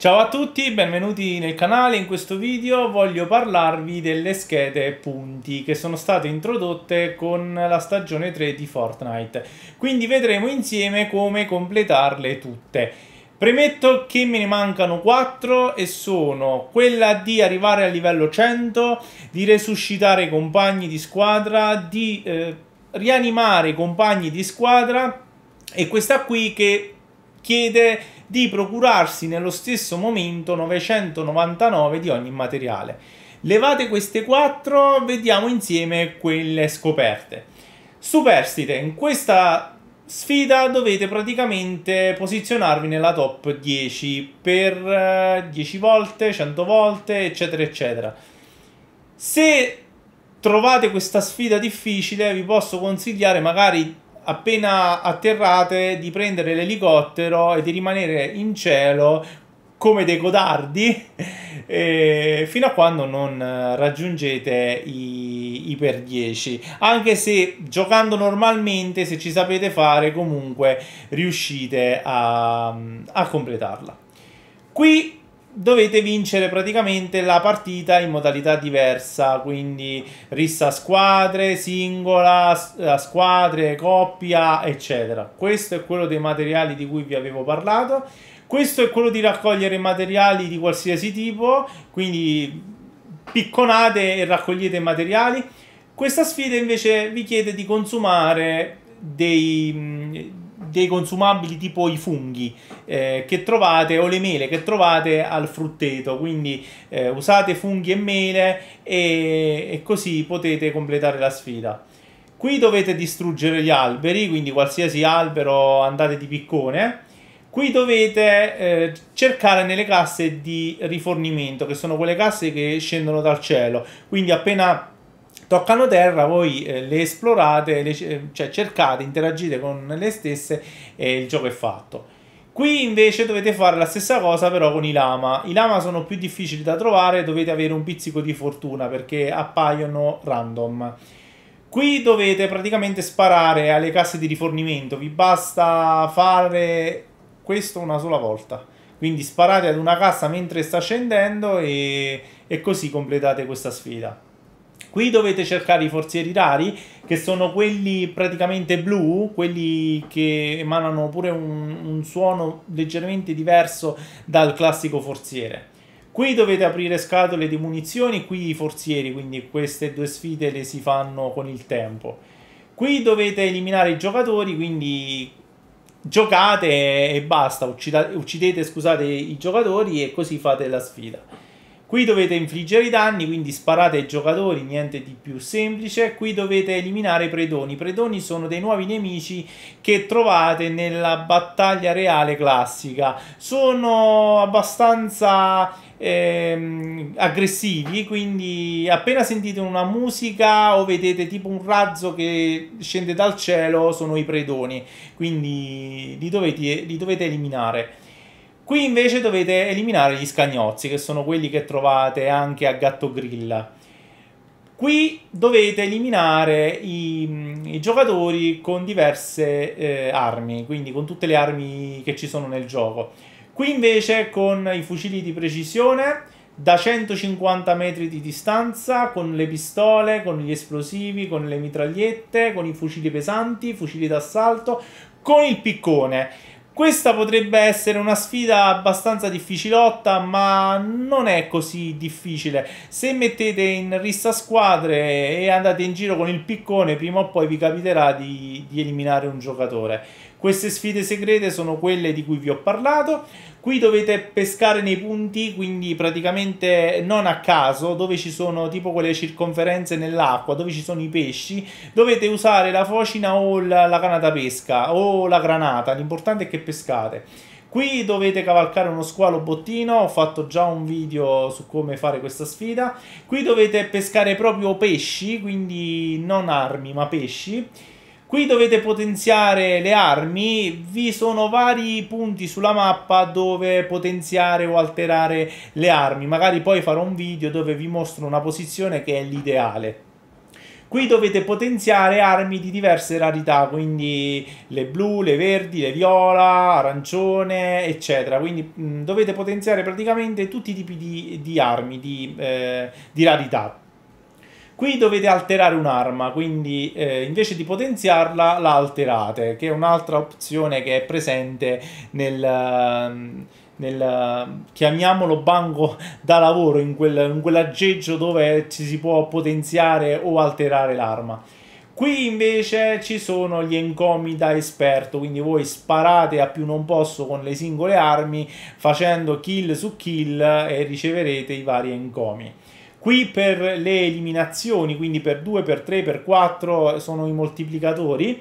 Ciao a tutti, benvenuti nel canale. In questo video voglio parlarvi delle schede punti che sono state introdotte con la stagione 3 di Fortnite. Quindi vedremo insieme come completarle tutte. Premetto che me ne mancano 4 e sono quella di arrivare al livello 100, di resuscitare i compagni di squadra, di eh, rianimare i compagni di squadra e questa qui che chiede di procurarsi nello stesso momento 999 di ogni materiale. Levate queste quattro, vediamo insieme quelle scoperte. Superstite, in questa sfida dovete praticamente posizionarvi nella top 10 per 10 eh, volte, 100 volte, eccetera, eccetera. Se trovate questa sfida difficile, vi posso consigliare magari appena atterrate di prendere l'elicottero e di rimanere in cielo come dei codardi eh, fino a quando non raggiungete i, i, per 10 anche se giocando normalmente se ci sapete fare comunque riuscite a, a completarla qui dovete vincere praticamente la partita in modalità diversa, quindi rissa a squadre, singola, a squadre, coppia, eccetera. Questo è quello dei materiali di cui vi avevo parlato. Questo è quello di raccogliere materiali di qualsiasi tipo, quindi picconate e raccogliete materiali. Questa sfida invece vi chiede di consumare dei dei consumabili tipo i funghi eh, che trovate o le mele che trovate al frutteto, quindi eh, usate funghi e mele e, e così potete completare la sfida. Qui dovete distruggere gli alberi, quindi qualsiasi albero andate di piccone. Qui dovete eh, cercare nelle casse di rifornimento, che sono quelle casse che scendono dal cielo. Quindi appena toccano terra, voi eh, le esplorate, le, eh, cioè cercate, interagite con le stesse e il gioco è fatto. Qui invece dovete fare la stessa cosa però con i lama. I lama sono più difficili da trovare, dovete avere un pizzico di fortuna perché appaiono random. Qui dovete praticamente sparare alle casse di rifornimento, vi basta fare questo una sola volta. Quindi sparate ad una cassa mentre sta scendendo e, e così completate questa sfida. Qui dovete cercare i forzieri rari, che sono quelli praticamente blu, quelli che emanano pure un, un suono leggermente diverso dal classico forziere. Qui dovete aprire scatole di munizioni, qui i forzieri, quindi queste due sfide le si fanno con il tempo. Qui dovete eliminare i giocatori, quindi giocate e basta, uccidete scusate, i giocatori e così fate la sfida. Qui dovete infliggere i danni, quindi sparate ai giocatori, niente di più semplice. Qui dovete eliminare i predoni. I predoni sono dei nuovi nemici che trovate nella battaglia reale classica. Sono abbastanza ehm, aggressivi, quindi appena sentite una musica o vedete tipo un razzo che scende dal cielo, sono i predoni. Quindi li dovete, li dovete eliminare. Qui invece dovete eliminare gli scagnozzi, che sono quelli che trovate anche a Gatto Grilla. Qui dovete eliminare i, mm, i giocatori con diverse eh, armi, quindi con tutte le armi che ci sono nel gioco. Qui invece con i fucili di precisione da 150 metri di distanza, con le pistole, con gli esplosivi, con le mitragliette, con i fucili pesanti, i fucili d'assalto, con il piccone. Questa potrebbe essere una sfida abbastanza difficilotta, ma non è così difficile. Se mettete in rissa squadre e andate in giro con il piccone, prima o poi vi capiterà di, di eliminare un giocatore. Queste sfide segrete sono quelle di cui vi ho parlato. Qui dovete pescare nei punti, quindi praticamente non a caso, dove ci sono tipo quelle circonferenze nell'acqua, dove ci sono i pesci, dovete usare la focina o la, la canata pesca o la granata, l'importante è che pescate. Qui dovete cavalcare uno squalo bottino, ho fatto già un video su come fare questa sfida. Qui dovete pescare proprio pesci, quindi non armi ma pesci. Qui dovete potenziare le armi, vi sono vari punti sulla mappa dove potenziare o alterare le armi, magari poi farò un video dove vi mostro una posizione che è l'ideale. Qui dovete potenziare armi di diverse rarità, quindi le blu, le verdi, le viola, arancione, eccetera. Quindi mh, mm, dovete potenziare praticamente tutti i tipi di, di armi, di, eh, di rarità. Qui dovete alterare un'arma, quindi eh, invece di potenziarla la alterate, che è un'altra opzione che è presente nel, ehm, nel ehm, chiamiamolo banco da lavoro, in, quel, in quell'aggeggio dove ci si può potenziare o alterare l'arma. Qui invece ci sono gli encomi da esperto, quindi voi sparate a più non posso con le singole armi facendo kill su kill e riceverete i vari encomi. Qui per le eliminazioni, quindi per 2, per 3, per 4 sono i moltiplicatori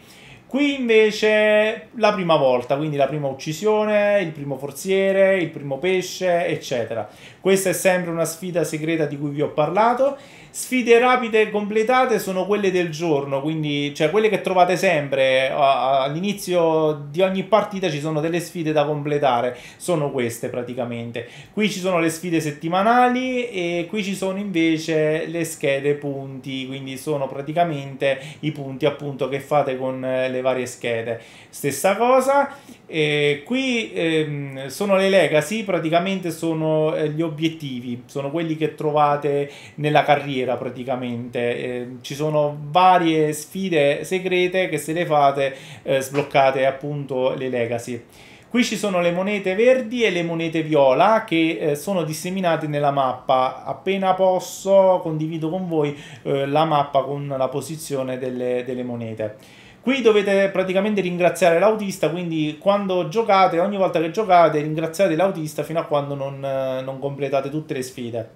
Qui invece la prima volta, quindi la prima uccisione, il primo forziere, il primo pesce, eccetera. Questa è sempre una sfida segreta di cui vi ho parlato. Sfide rapide completate sono quelle del giorno, quindi cioè quelle che trovate sempre all'inizio di ogni partita ci sono delle sfide da completare, sono queste praticamente. Qui ci sono le sfide settimanali e qui ci sono invece le schede punti, quindi sono praticamente i punti appunto che fate con eh, le nelle varie schede. Stessa cosa, eh, qui ehm, sono le legacy, praticamente sono eh, gli obiettivi, sono quelli che trovate nella carriera praticamente. Eh, ci sono varie sfide segrete che se le fate eh, sbloccate appunto le legacy. Qui ci sono le monete verdi e le monete viola che eh, sono disseminate nella mappa. Appena posso condivido con voi eh, la mappa con la posizione delle, delle monete. Qui dovete praticamente ringraziare l'autista, quindi quando giocate, ogni volta che giocate, ringraziate l'autista fino a quando non, eh, non completate tutte le sfide.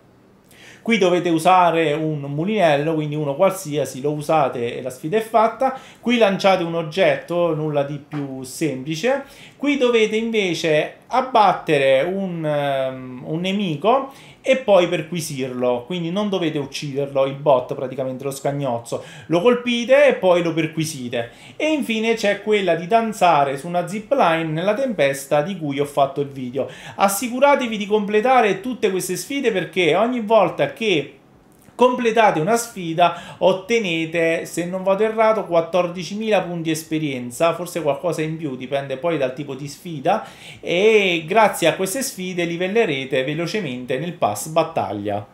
Qui dovete usare un mulinello, quindi uno qualsiasi, lo usate e la sfida è fatta. Qui lanciate un oggetto, nulla di più semplice. Qui dovete invece abbattere un, um, un, nemico e poi perquisirlo, quindi non dovete ucciderlo, il bot praticamente lo scagnozzo, lo colpite e poi lo perquisite. E infine c'è quella di danzare su una zipline nella tempesta di cui ho fatto il video. Assicuratevi di completare tutte queste sfide perché ogni volta che completate una sfida ottenete se non vado errato 14.000 punti esperienza forse qualcosa in più dipende poi dal tipo di sfida e grazie a queste sfide livellerete velocemente nel pass battaglia